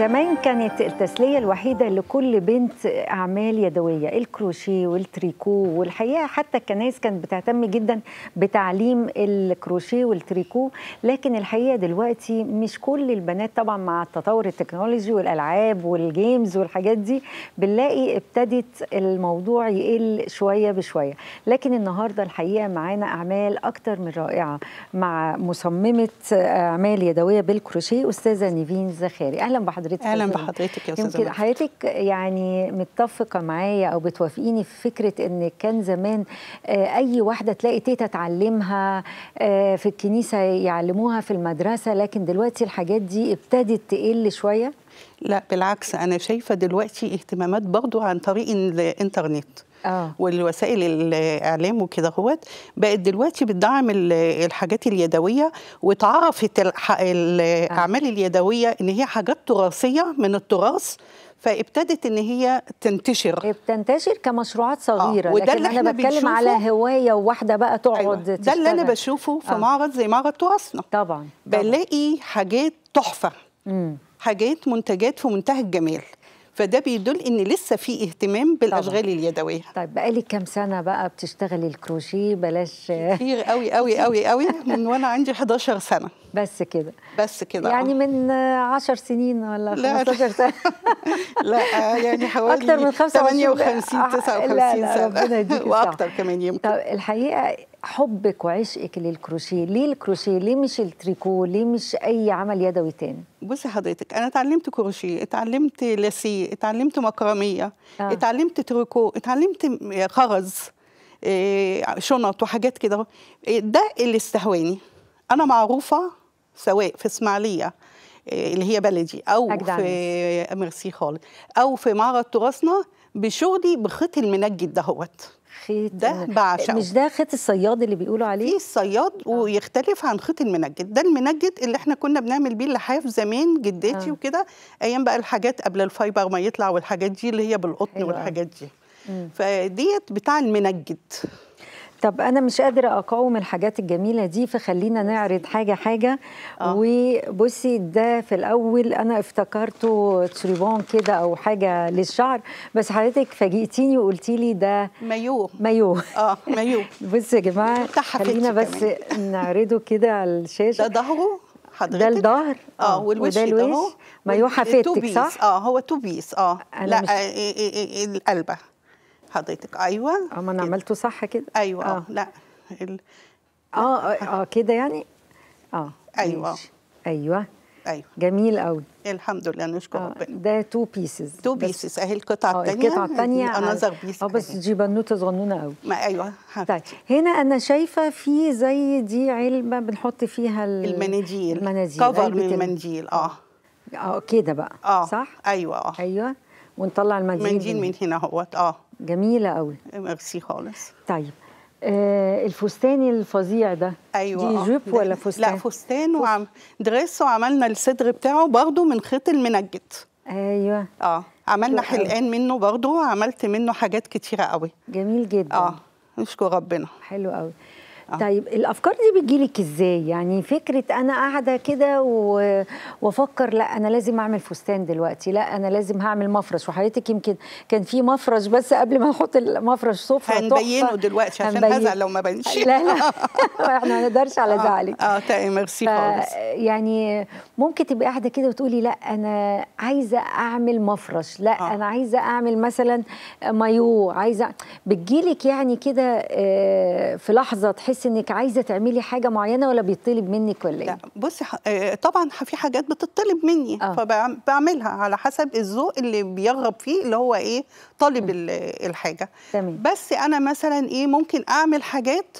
زمان كانت التسليه الوحيده لكل بنت اعمال يدويه الكروشيه والتريكو والحقيقه حتى الكنائس كانت بتهتم جدا بتعليم الكروشيه والتريكو لكن الحقيقه دلوقتي مش كل البنات طبعا مع التطور التكنولوجي والالعاب والجيمز والحاجات دي بنلاقي ابتدت الموضوع يقل شويه بشويه لكن النهارده الحقيقه معانا اعمال اكتر من رائعه مع مصممه اعمال يدويه بالكروشيه استاذه نيفين زخاري اهلا بحضرتك حضرتك اهلا بحضرتك يا استاذه حضرتك يعني متفقه معايا او بتوافقيني في فكره ان كان زمان آه، اي واحده تلاقي تيتا تعلمها آه، في الكنيسه يعلموها في المدرسه لكن دلوقتي الحاجات دي ابتدت تقل شويه لا بالعكس انا شايفه دلوقتي اهتمامات برضو عن طريق الانترنت آه. والوسائل الاعلام وكده هوت بقت دلوقتي بتدعم الحاجات اليدويه وتعرفت آه. الاعمال اليدويه ان هي حاجات تراثيه من التراث فابتدت ان هي تنتشر بتنتشر كمشروعات آه. صغيره آه. وده لكن اللي انا بتكلم على هوايه وواحده بقى تقعد أيوة. ده تشتغل. اللي انا بشوفه في آه. معرض زي معرض تراثنا طبعا. بلاقي حاجات تحفه حاجات منتجات في منتهى الجمال فده بيدل ان لسه في اهتمام بالاشغال طبعا. اليدويه طيب بقالك كام سنه بقى بتشتغلي الكروشيه بلاش كتير قوي قوي قوي قوي من وانا عندي 11 سنه بس كده بس كده آه. يعني من 10 سنين ولا 15 سنه لا آه، يعني حوالي اكتر من 58 59 آه، سنه ربنا واكتر كمان يمكن طب الحقيقه حبك وعشقك للكروشيه ليه الكروشيه ليه مش التريكو ليه مش اي عمل يدوي تاني بصي حضرتك انا اتعلمت كروشيه اتعلمت لاسيه اتعلمت مكرميه آه. اتعلمت تركو اتعلمت خرز آه، شنط وحاجات كده آه، ده اللي استهواني انا معروفه سواء في اسماعيليه آه، اللي هي بلدي او أجدعني. في ميرسي خالص او في معرض تراثنا بشغلي بخيط المنجد دهوت خيط ده بعشقه مش ده خيط الصياد اللي بيقولوا عليه في الصياد آه. ويختلف عن خيط المنجد ده المنجد اللي احنا كنا بنعمل بيه اللحاف زمان جدتي آه. وكده ايام بقى الحاجات قبل الفايبر ما يطلع والحاجات دي اللي هي بالقطن أيوة. والحاجات دي فديت بتاع المنجد طب انا مش قادره اقاوم الحاجات الجميله دي فخلينا نعرض حاجه حاجه آه. وبصي ده في الاول انا افتكرته تريبون كده او حاجه للشعر بس حضرتك فاجئتيني وقلتي لي ده مايو مايو اه مايو بصي يا جماعه خلينا بس كمان. نعرضه كده على الشاشه ده ظهره حضرتك ده الظهر اه, آه. والوش ده الوش مايو حفتك صح؟ اه هو تو بيس اه لا آه، آه، القلبه حضرتك ايوه اه ما انا عملته صح كده ايوه اه لا ال... اه اه, آه كده يعني اه ايوه ايوه ايوه جميل قوي الحمد لله نشكر آه ربنا ده تو بيسز تو بيسز اهي القطعه آه، الثانيه القطعه الثانيه انذر بيس اه بس دي بنوته صغنونه قوي ما ايوه حبيبتي طيب هنا انا شايفه في زي دي علبه بنحط فيها المناديل المناديل كفر من المنديل اه اه كده بقى اه صح ايوه اه ايوه ونطلع المنديل من, من هنا اهوت اه جميله قوي ميرسي خالص طيب آه الفستان الفظيع ده ايوه دي آه. جوب ولا فستان؟ لا فستان وعم دريس وعملنا الصدر بتاعه برضه من خيط المنجد ايوه اه عملنا حلقان منه برضه وعملت منه حاجات كتيره قوي جميل جدا اه نشكر ربنا حلو قوي آه. طيب الافكار دي بتجيلك ازاي يعني فكره انا قاعده كده وافكر لا انا لازم اعمل فستان دلوقتي لا انا لازم هعمل مفرش وحضرتك يمكن كان في مفرش بس قبل ما نحط المفرش سفره هنبينه دلوقتي عشان هزعل لو ما بنش لا لا احنا ما نقدرش على زعلك آه. اه تمام ميرسي خالص يعني ممكن تبقي قاعده كده وتقولي لا انا عايزه اعمل مفرش لا آه. انا عايزه اعمل مثلا مايو عايزه بتجيلك يعني كده آه، في لحظه تحس بتحس انك عايزه تعملي حاجه معينه ولا بيطلب منك ولا ايه؟ بصي آه، طبعا في حاجات بتطلب مني آه. فبعملها على حسب الذوق اللي بيرغب فيه اللي هو ايه طالب الحاجه تمام. بس انا مثلا ايه ممكن اعمل حاجات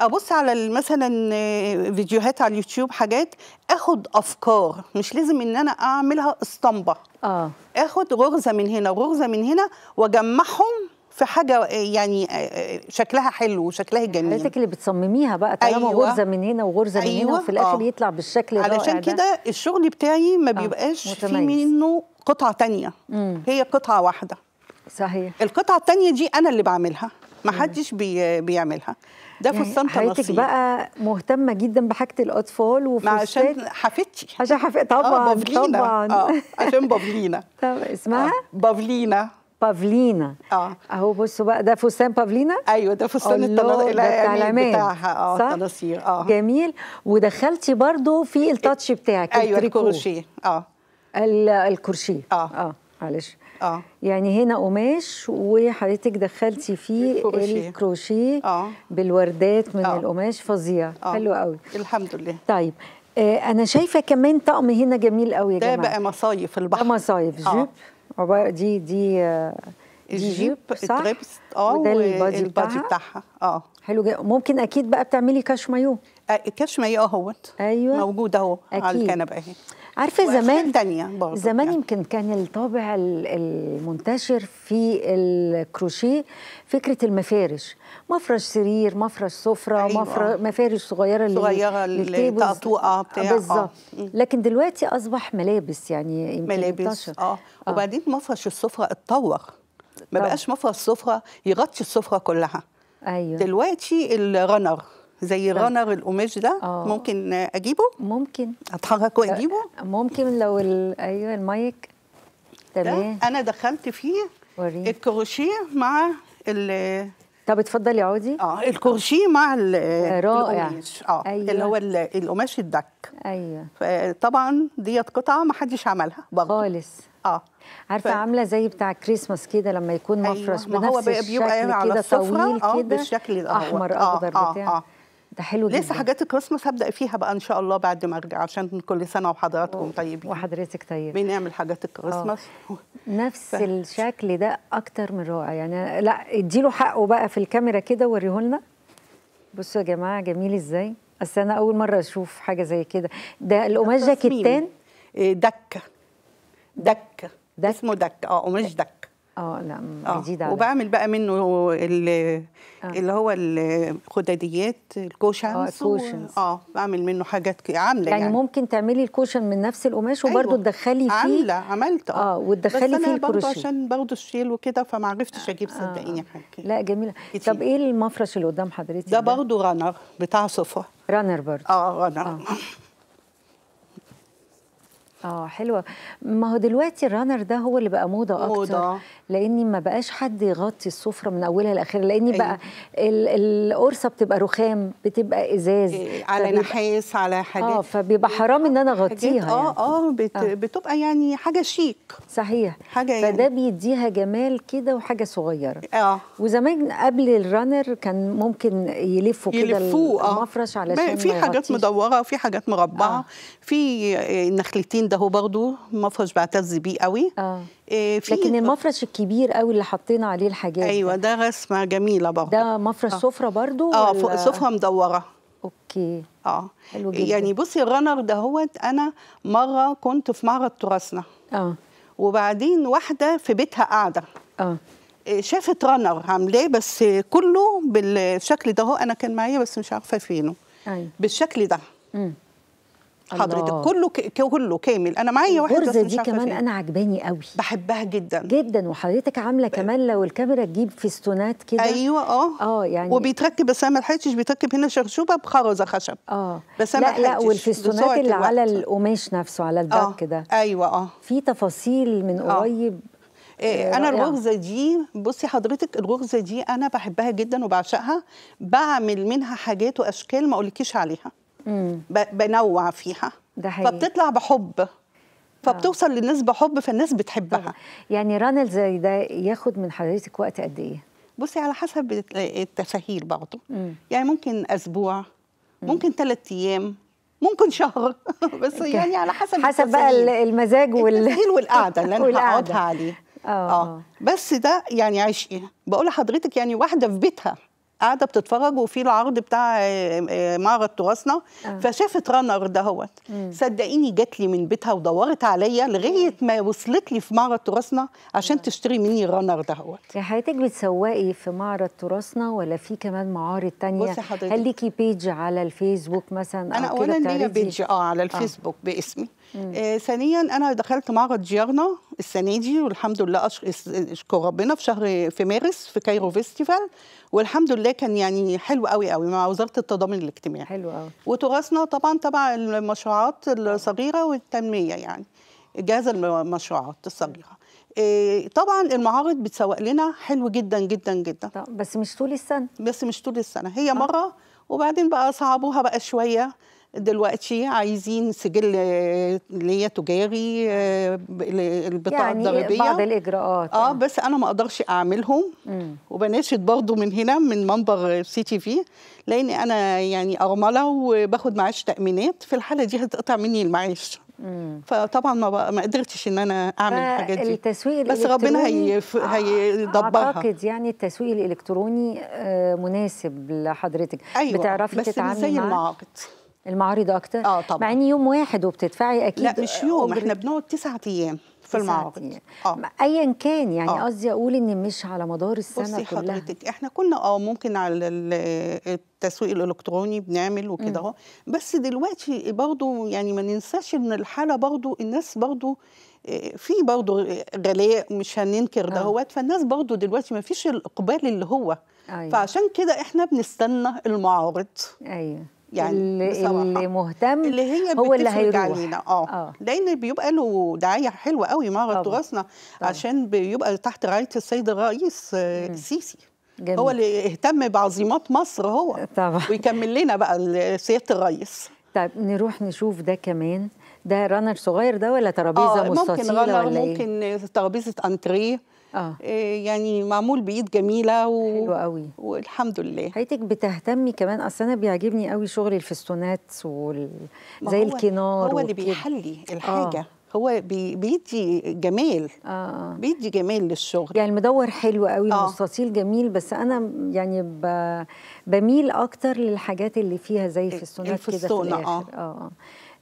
ابص على مثلا آه، فيديوهات على اليوتيوب حاجات اخد افكار مش لازم ان انا اعملها اسطمبه اه اخد غرزه من هنا وغرزه من هنا واجمعهم في حاجه يعني آه، آه، شكلها حلو وشكلها يعني جميل حضرتك اللي بتصمميها بقى طالما أيوة. غرزه من هنا وغرزه أيوة. من هنا أيوة. وفي الاخر آه. يطلع بالشكل الرائع علشان كده الشغل بتاعي ما آه، بيبقاش آه. في منه قطعه تانية مم. هي قطعه واحده صحيح القطعه التانية دي انا اللي بعملها ما حدش بي بيعملها ده يعني فستان حضرتك بقى مهتمه جدا بحاجه الاطفال وفستان عشان حفيدتي عشان حفيدتي طبعا آه طبعا آه عشان بافلينا طب اسمها آه بافلينا اه اهو بصوا بقى ده فستان بافلينا ايوه ده فستان التلاميذ بتاعها اه التناصير اه جميل ودخلتي برضو في إيه؟ التاتش بتاعك ايوه الكروشيه اه الكروشيه اه اه معلش اه يعني هنا قماش وحضرتك دخلتي فيه الكروشيه, آه. بالوردات من أوه. القماش فظيع آه. حلو قوي الحمد لله طيب آه انا شايفه كمان طقم هنا جميل قوي يا جماعه ده بقى مصايف البحر ده مصايف آه. جيب عباره دي دي دي الجيب التريبس اه والبادي بتاعها. بتاعها اه حلو جدا ممكن اكيد بقى بتعملي كاش مايو كاش مايو اهوت ايوه موجود اهو على الكنبه اهي عارفه زمان تانية برضو زمان يعني. يمكن كان الطابع المنتشر في الكروشيه فكره المفارش مفرش سرير مفرش سفره أيوة. مفرش مفارش صغيره صغيره التقطوقه آه، بتاع آه. بالظبط لكن دلوقتي اصبح ملابس يعني يمكن ملابس آه. اه وبعدين مفرش السفره اتطور ما بقاش مفرش سفره يغطي السفره كلها ايوه دلوقتي الرنر زي رانر القماش ده أوه. ممكن اجيبه ممكن اتحرك واجيبه آه، ممكن لو ايوه المايك تمام انا دخلت فيه وريني. الكروشيه مع ال طب اتفضلي عودي اه الكروشيه مع ال رائع اه أيوة. اللي هو القماش الدك ايوه طبعا ديت قطعه ما حدش عملها برضه خالص اه عارفه ف... عامله زي بتاع كريسماس كده لما يكون أيوة. مفرش أيوة. ما هو بيبقى على كده اه بالشكل الاحمر احمر آه، اخضر آه. بتاع آه. ده حلو جدا لسه حاجات الكريسماس هبدا فيها بقى ان شاء الله بعد ما ارجع عشان كل سنه وحضراتكم طيبين وحضرتك طيب بنعمل حاجات الكريسماس آه. نفس ف... الشكل ده اكتر من رائع يعني لا اديله حقه بقى في الكاميرا كده وريه لنا بصوا يا جماعه جميل ازاي اصل انا اول مره اشوف حاجه زي كده ده القماش جاكيتان دكه إيه، دكه دك. اسمه دكه اه قماش دكه اه لا جديدة آه، وبعمل بقى منه اللي, آه. اللي هو الخداديات الكوشنز اه الكوشنز اه بعمل منه حاجات عامله يعني, يعني ممكن تعملي الكوشن من نفس القماش وبرده أيوة. تدخلي فيه عامله عملت اه, آه، وتدخلي فيه الكروشيه بس عشان باخد الشيل وكده فما عرفتش آه، اجيب صدقيني آه. حاجه لا جميله كتير. طب ايه المفرش اللي قدام حضرتك ده برضه رانر بتاع صفا رانر برضه اه رانر آه. اه حلوه ما هو دلوقتي الرانر ده هو اللي بقى موضه اكتر موضة. لاني ما بقاش حد يغطي السفره من اولها لاخرها لاني أيوة. بقى القرصه بتبقى رخام بتبقى ازاز إيه على نحاس على حاجات اه فبيبقى إيه، حرام ان انا آه، اغطيها اه يعني. اه, بت... آه بتبقى يعني حاجه شيك صحيح حاجه يعني فده بيديها جمال كده وحاجه صغيره اه وزمان قبل الرانر كان ممكن يلفوا كده آه. المفرش علشان في حاجات مدوره وفي حاجات مربعه آه. في نخلتين ده برضه مفرش بعتز بيه قوي آه. إيه لكن المفرش الكبير قوي اللي حطينا عليه الحاجات ايوه ده, رسمه جميله برضه ده مفرش آه. سفره برضه اه ولا... سفره مدوره اوكي اه حلو جدا. يعني بصي الرنر ده هو انا مره كنت في معرض تراثنا اه وبعدين واحده في بيتها قاعده اه إيه، شافت رنر عاملاه بس كله بالشكل ده هو انا كان معايا بس مش عارفه فينه أيوة. بالشكل ده مم. حضرتك كله كله كامل انا معايا واحده بس دي كمان فيه. انا عجباني قوي بحبها جدا جدا وحضرتك عامله كمان لو الكاميرا تجيب فيستونات كده ايوه اه اه يعني وبيتركب بس انا ما لحقتش بيتركب هنا شرشوبه بخرزه خشب اه بس انا لا لا والفيستونات اللي الوقت. على القماش نفسه على الباك آه. كده ايوه اه في تفاصيل من آه. قريب إيه انا الرغزه دي بصي حضرتك الرغزه دي انا بحبها جدا وبعشقها بعمل منها حاجات واشكال ما اقولكيش عليها بنوع فيها ده حقيقي. فبتطلع بحب فبتوصل آه. للناس بحب فالناس بتحبها يعني رانل زي ده ياخد من حضرتك وقت قد ايه بصي على حسب التفاهيل برضه يعني ممكن اسبوع ممكن ثلاث ايام ممكن شهر بس يعني على حسب حسب بقى المزاج وال والقعده اللي انا هقعدها عليه آه،, آه. اه بس ده يعني عشقي بقول لحضرتك يعني واحده في بيتها قاعده بتتفرج وفي العرض بتاع آه، آه، معرض تراثنا آه. فشافت رانر دهوت صدقيني جات لي من بيتها ودورت عليا لغايه ما وصلت لي في معرض تراثنا عشان آه. تشتري مني الرانر دهوت يعني حضرتك بتسوقي في معرض تراثنا ولا في كمان معارض تانية بصي حضرتك هل ليكي بيج على الفيسبوك مثلا انا اولا ليا بيج اه على آه. الفيسبوك آه. باسمي آه ثانيا انا دخلت معرض جيرنا السنه دي والحمد لله اشكر ربنا في شهر في مارس في كايرو فيستيفال والحمد لله كان يعني حلو قوي قوي مع وزاره التضامن الاجتماعي حلو قوي وتراثنا طبعا تبع المشروعات الصغيره والتنميه يعني جهاز المشروعات الصغيره إيه طبعا المعارض بتسوق لنا حلو جدا جدا جدا بس مش طول السنه بس مش طول السنه هي آه. مره وبعدين بقى صعبوها بقى شويه دلوقتي عايزين سجل آه، ليا تجاري آه، البطاقه يعني الضريبيه بعض الاجراءات يعني. اه بس انا ما اقدرش اعملهم مم. وبناشد برضو من هنا من منبر سي تي في لان انا يعني ارمله وباخد معاش تامينات في الحاله دي هتقطع مني المعاش مم. فطبعا ما ما قدرتش ان انا اعمل الحاجات دي التسويق بس ربنا آه، هيدبرها اعتقد يعني التسويق الالكتروني مناسب لحضرتك أيوة بتعرفي بس تتعاملي مع بس زي المعاقد المعارض اكتر اه طبعا مع اني يوم واحد وبتدفعي اكيد لا مش يوم أجري. احنا بنقعد تسعة ايام في المعارض اه ايا كان يعني آه. قصدي اقول ان مش على مدار السنه بصي كلها حضرتك احنا كنا اه ممكن على التسويق الالكتروني بنعمل وكده اهو بس دلوقتي برضو يعني ما ننساش ان الحاله برضو الناس برضو آه، في برضو غلاء مش هننكر آه. دهوت فالناس برضو دلوقتي ما فيش الاقبال اللي هو أيوة. فعشان كده احنا بنستنى المعارض ايوه يعني اللي مهتم اللي هي هو اللي هيروح علينا آه. اه لان بيبقى له دعايه حلوه قوي معرض تراثنا عشان بيبقى تحت رعايه السيد الرئيس السيسي آه، جميل. هو اللي اهتم بعظيمات مصر هو طبعا ويكمل لنا بقى سياده الرئيس طيب نروح نشوف ده كمان ده رانر صغير ده ولا ترابيزه آه ممكن رنر إيه؟ ممكن ترابيزه انتريه آه. إيه، يعني معمول بايد جميله و... حلو قوي والحمد لله حياتك بتهتمي كمان اصل انا بيعجبني قوي شغل الفستونات وال... زي الكنار هو اللي بيحلي الحاجه آه. هو بي بيدي جمال آه. بيدي جمال للشغل يعني المدور حلو قوي آه. المستطيل جميل بس انا يعني ب... بميل اكتر للحاجات اللي فيها زي فستونات كده في الاخر آه. آه. آه.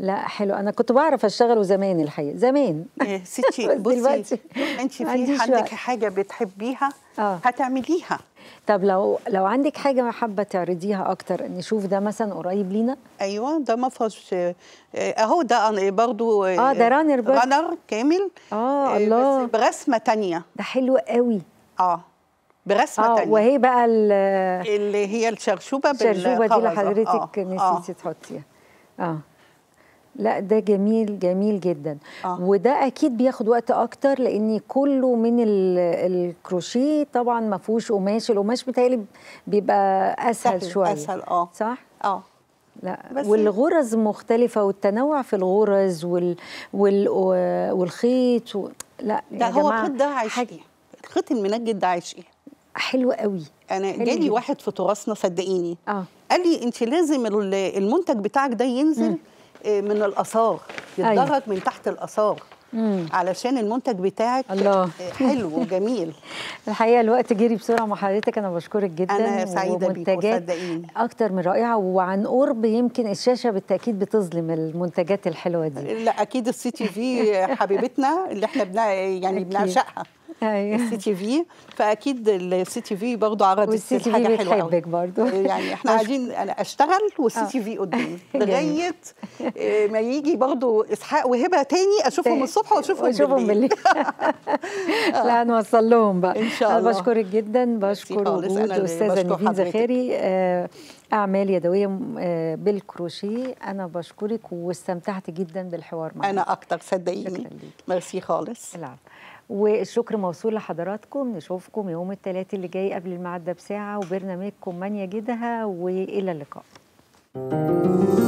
لا حلو انا كنت بعرف اشتغله زمان الحقيقه زمان إيه ستي بصي انت في عندك حاجه بتحبيها آه. هتعمليها طب لو لو عندك حاجه حابه تعرضيها اكتر نشوف ده مثلا قريب لينا ايوه ده ما فيهوش آه، اهو ده برضو اه ده رانر آه، برضو رانر كامل اه, آه، الله بس برسمه تانية ده حلو قوي اه برسمه آه تانية وهي بقى اللي هي الشرشوبه الشرشوبه دي اللي حضرتك آه نسيتي آه تحطيها اه لا ده جميل جميل جدا آه. وده اكيد بياخد وقت اكتر لان كله من الكروشيه طبعا ما فيهوش قماش القماش بتاعي بيبقى اسهل شويه اسهل اه صح اه لا والغرز مختلفة والتنوع في الغرز وال... وال... والخيط و... لا ده هو الخيط ده عايش حاجة. ايه؟ الخيط المنجد ده عايش ايه؟ حلو قوي انا حلو جالي واحد في تراثنا صدقيني آه. قال لي انت لازم المنتج بتاعك ده ينزل م. إيه، من الاثار يتدرج أيوة. من تحت الاثار مم. علشان المنتج بتاعك الله. إيه، حلو وجميل الحقيقه الوقت جري بسرعه مع حضرتك انا بشكرك جدا انا سعيده ومنتجات اكتر من رائعه وعن قرب يمكن الشاشه بالتاكيد بتظلم المنتجات الحلوه دي لا اكيد السي تي في حبيبتنا اللي احنا بنا يعني بنعشقها أيوة. السي تي في فاكيد السي تي في برضه عرضت حاجه حلوه قوي برضه يعني احنا قاعدين انا اشتغل والسي تي في آه. قدامي لغايه ما يجي برضه اسحاق وهبه تاني اشوفهم الصبح واشوفهم بالليل, بالليل. لا نوصل لهم بقى ان شاء الله بشكرك جدا بشكر وجود استاذه نيفين زخاري آه، اعمال يدويه آه، بالكروشيه انا بشكرك واستمتعت جدا بالحوار معك انا اكتر صدقيني ميرسي خالص العفو والشكر موصول لحضراتكم نشوفكم يوم الثلاثاء اللي جاي قبل المعدة بساعة وبرنامجكم من يجدها وإلى اللقاء